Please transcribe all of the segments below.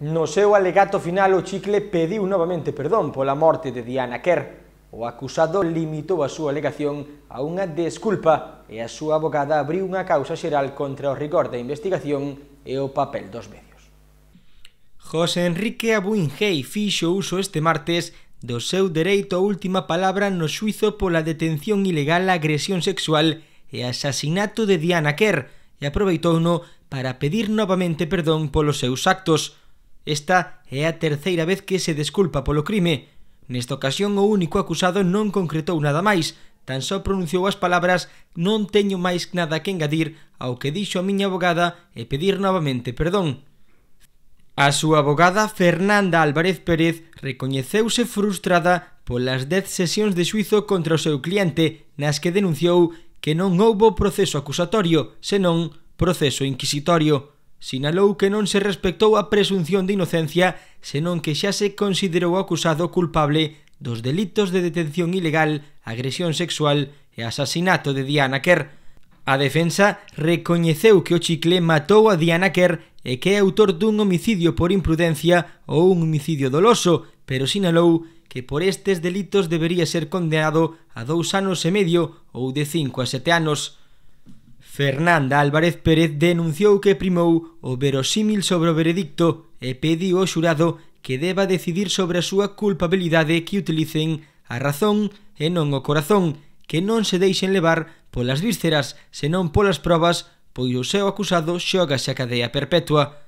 No seu alegato final o Chicle pediu novamente perdón pola morte de Diana Kerr. O acusado limitou a súa alegación a unha desculpa e a súa abogada abriu unha causa xeral contra o rigor da investigación e o papel dos medios. José Enrique Abuingei fixo uso este martes do seu dereito a última palabra no suizo pola detención ilegal a agresión sexual e asasinato de Diana Kerr e aproveitou no para pedir novamente perdón polos seus actos. Esta é a terceira vez que se desculpa polo crime. Nesta ocasión o único acusado non concretou nada máis, tan só pronunciou as palabras non teño máis nada que engadir ao que dixo a miña abogada e pedir novamente perdón. A súa abogada Fernanda Álvarez Pérez recoñeceuse frustrada polas 10 sesións de suizo contra o seu cliente nas que denunciou que non houbo proceso acusatorio, senón proceso inquisitorio sinalou que non se respectou a presunción de inocencia, senón que xa se considerou acusado culpable dos delitos de detención ilegal, agresión sexual e asasinato de Diana Kerr. A defensa recoñeceu que o chicle matou a Diana Kerr e que é autor dun homicidio por imprudencia ou un homicidio doloso, pero sinalou que por estes delitos debería ser condenado a dous anos e medio ou de cinco a sete anos. Fernanda Álvarez Pérez denunciou que primou o verosímil sobre o veredicto e pediu ao xurado que deba decidir sobre a súa culpabilidade que utilicen a razón e non o corazón, que non se deixen levar polas vísceras, senón polas probas, pois o seu acusado xoga a cadea perpetua.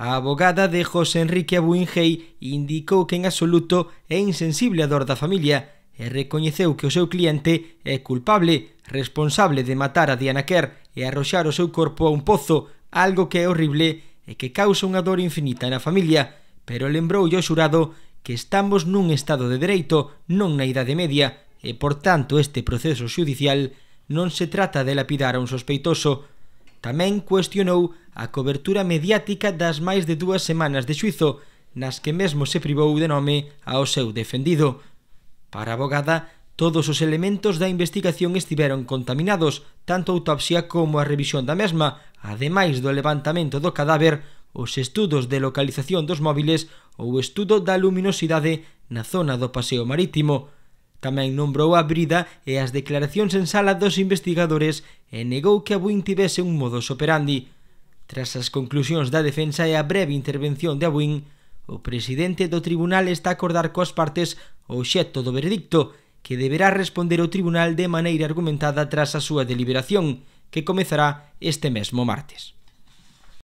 A abogada de José Enrique Abuinjei indicou que en absoluto é insensible a dor da familia, e recoñeceu que o seu cliente é culpable, responsable de matar a Diana Kerr e arroxar o seu corpo a un pozo, algo que é horrible e que causa unha dor infinita na familia, pero lembrou o xurado que estamos nun estado de dereito, non na Idade Media, e por tanto este proceso xudicial non se trata de lapidar a un sospeitoso. Tamén cuestionou a cobertura mediática das máis de dúas semanas de xuizo, nas que mesmo se privou de nome ao seu defendido. Para a abogada, todos os elementos da investigación estiveron contaminados, tanto a autopsia como a revisión da mesma, ademais do levantamento do cadáver, os estudos de localización dos móviles ou o estudo da luminosidade na zona do paseo marítimo. Tamén nombrou a brida e as declaracións en sala dos investigadores e negou que a Buin tivese un modus operandi. Tras as conclusións da defensa e a breve intervención de Abuin, o presidente do tribunal está a acordar coas partes o obxecto do veredicto que deberá responder o tribunal de maneira argumentada tras a súa deliberación, que comezará este mesmo martes.